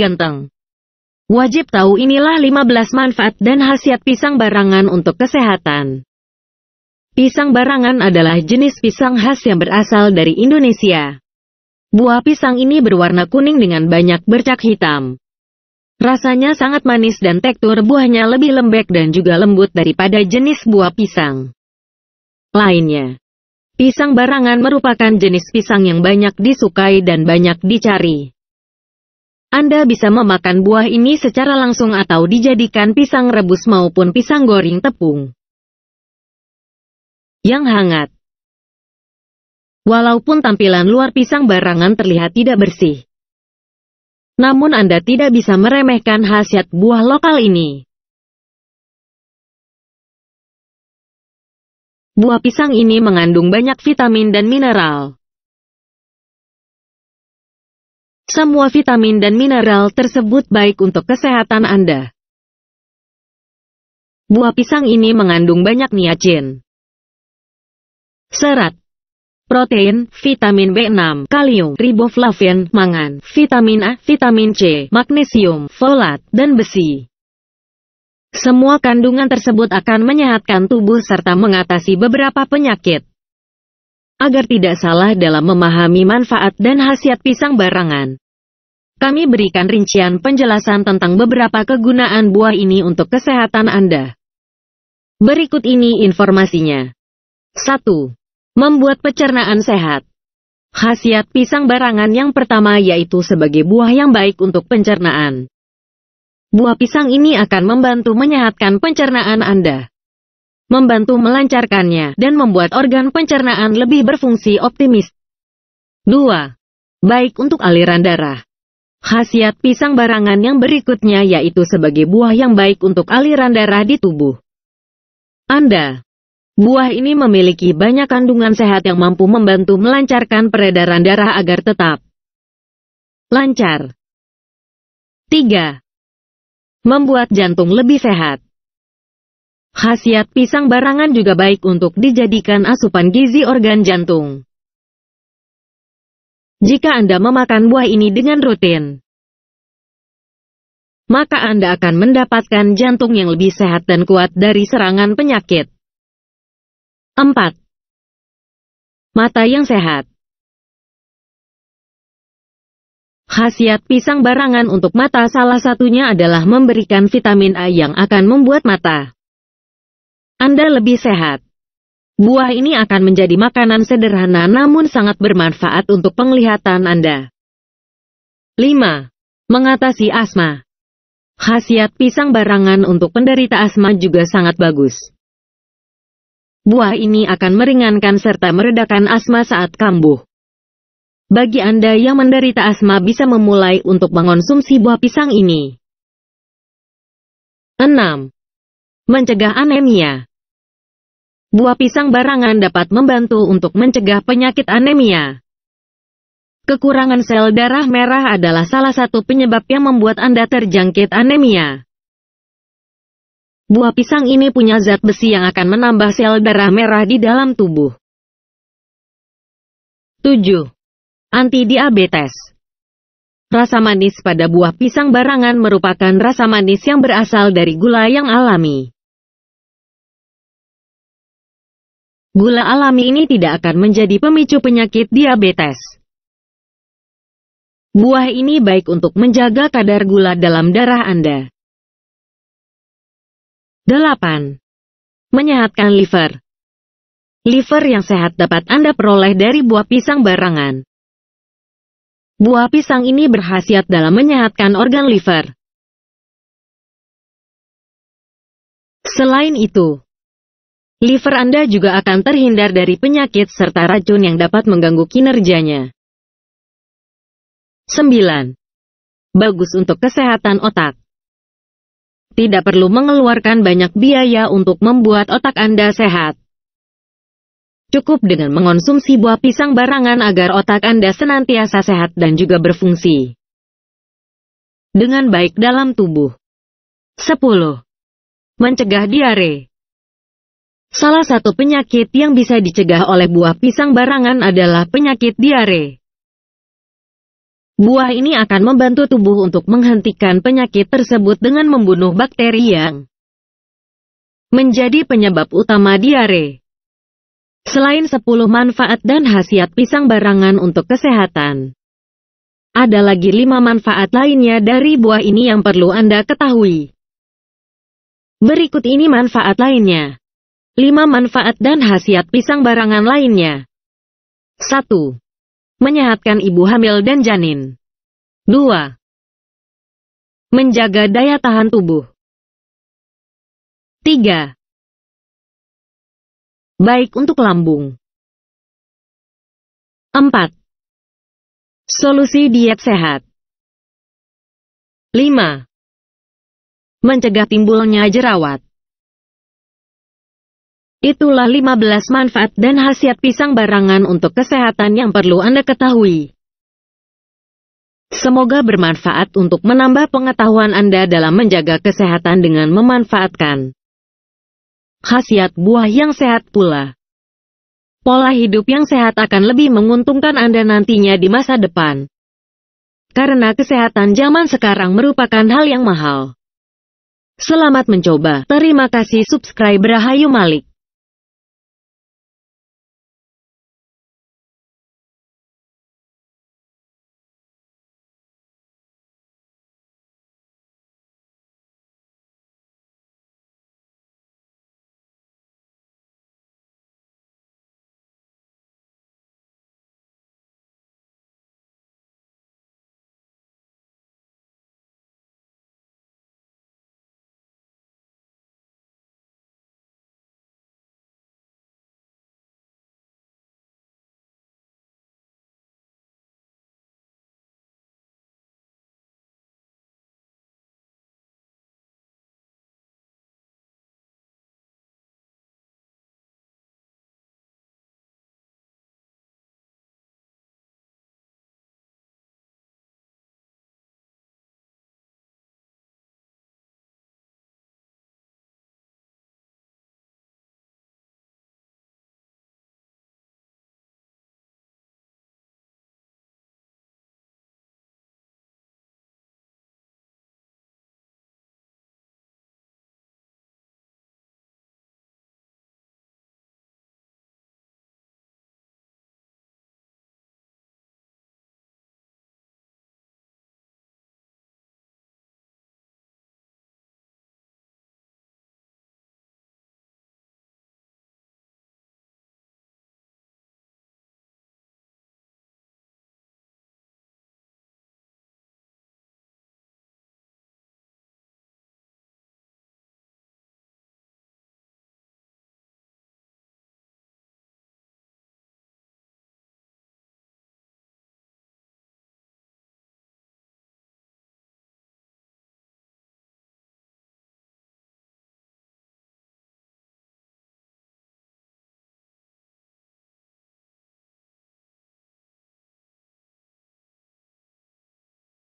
ganteng. Wajib tahu inilah 15 manfaat dan khasiat pisang barangan untuk kesehatan. Pisang barangan adalah jenis pisang khas yang berasal dari Indonesia. Buah pisang ini berwarna kuning dengan banyak bercak hitam. Rasanya sangat manis dan tekstur buahnya lebih lembek dan juga lembut daripada jenis buah pisang lainnya. Pisang barangan merupakan jenis pisang yang banyak disukai dan banyak dicari. Anda bisa memakan buah ini secara langsung atau dijadikan pisang rebus maupun pisang goreng tepung. Yang hangat. Walaupun tampilan luar pisang barangan terlihat tidak bersih. Namun Anda tidak bisa meremehkan khasiat buah lokal ini. Buah pisang ini mengandung banyak vitamin dan mineral. Semua vitamin dan mineral tersebut baik untuk kesehatan Anda. Buah pisang ini mengandung banyak niacin, serat, protein, vitamin B6, kalium, riboflavin, mangan, vitamin A, vitamin C, magnesium, folat, dan besi. Semua kandungan tersebut akan menyehatkan tubuh serta mengatasi beberapa penyakit. Agar tidak salah dalam memahami manfaat dan khasiat pisang barangan, kami berikan rincian penjelasan tentang beberapa kegunaan buah ini untuk kesehatan Anda. Berikut ini informasinya. 1. Membuat pencernaan sehat. Khasiat pisang barangan yang pertama yaitu sebagai buah yang baik untuk pencernaan. Buah pisang ini akan membantu menyehatkan pencernaan Anda membantu melancarkannya, dan membuat organ pencernaan lebih berfungsi optimis. 2. Baik untuk aliran darah. Khasiat pisang barangan yang berikutnya yaitu sebagai buah yang baik untuk aliran darah di tubuh. Anda. Buah ini memiliki banyak kandungan sehat yang mampu membantu melancarkan peredaran darah agar tetap lancar. 3. Membuat jantung lebih sehat. Khasiat pisang barangan juga baik untuk dijadikan asupan gizi organ jantung. Jika Anda memakan buah ini dengan rutin, maka Anda akan mendapatkan jantung yang lebih sehat dan kuat dari serangan penyakit. 4. Mata yang sehat Khasiat pisang barangan untuk mata salah satunya adalah memberikan vitamin A yang akan membuat mata Anda lebih sehat. Buah ini akan menjadi makanan sederhana namun sangat bermanfaat untuk penglihatan Anda. 5. Mengatasi asma. Khasiat pisang barangan untuk penderita asma juga sangat bagus. Buah ini akan meringankan serta meredakan asma saat kambuh. Bagi Anda yang menderita asma bisa memulai untuk mengonsumsi buah pisang ini. 6. Mencegah anemia buah pisang barangan dapat membantu untuk mencegah penyakit anemia. Kekurangan sel darah merah adalah salah satu penyebab yang membuat Anda terjangkit anemia. Buah pisang ini punya zat besi yang akan menambah sel darah merah di dalam tubuh. 7. Anti-diabetes Rasa manis pada buah pisang barangan merupakan rasa manis yang berasal dari gula yang alami. Gula alami ini tidak akan menjadi pemicu penyakit diabetes. Buah ini baik untuk menjaga kadar gula dalam darah Anda. 8. Menyehatkan liver Liver yang sehat dapat Anda peroleh dari buah pisang barangan. Buah pisang ini berhasiat dalam menyehatkan organ liver. Selain itu, liver Anda juga akan terhindar dari penyakit serta racun yang dapat mengganggu kinerjanya. 9. Bagus untuk kesehatan otak. Tidak perlu mengeluarkan banyak biaya untuk membuat otak Anda sehat. Cukup dengan mengonsumsi buah pisang barangan agar otak Anda senantiasa sehat dan juga berfungsi. Dengan baik dalam tubuh. 10. Mencegah diare. Salah satu penyakit yang bisa dicegah oleh buah pisang barangan adalah penyakit diare. Buah ini akan membantu tubuh untuk menghentikan penyakit tersebut dengan membunuh bakteri yang menjadi penyebab utama diare. Selain 10 manfaat dan khasiat pisang barangan untuk kesehatan, ada lagi 5 manfaat lainnya dari buah ini yang perlu Anda ketahui. Berikut ini manfaat lainnya. 5 manfaat dan khasiat pisang barangan lainnya. 1. Menyehatkan ibu hamil dan janin. 2. Menjaga daya tahan tubuh. 3. Baik untuk lambung. 4. Solusi diet sehat. 5. Mencegah timbulnya jerawat. Itulah 15 manfaat dan khasiat pisang barangan untuk kesehatan yang perlu Anda ketahui. Semoga bermanfaat untuk menambah pengetahuan Anda dalam menjaga kesehatan dengan memanfaatkan khasiat buah yang sehat pula. Pola hidup yang sehat akan lebih menguntungkan Anda nantinya di masa depan. Karena kesehatan zaman sekarang merupakan hal yang mahal. Selamat mencoba. Terima kasih subscriber Rahayu Malik.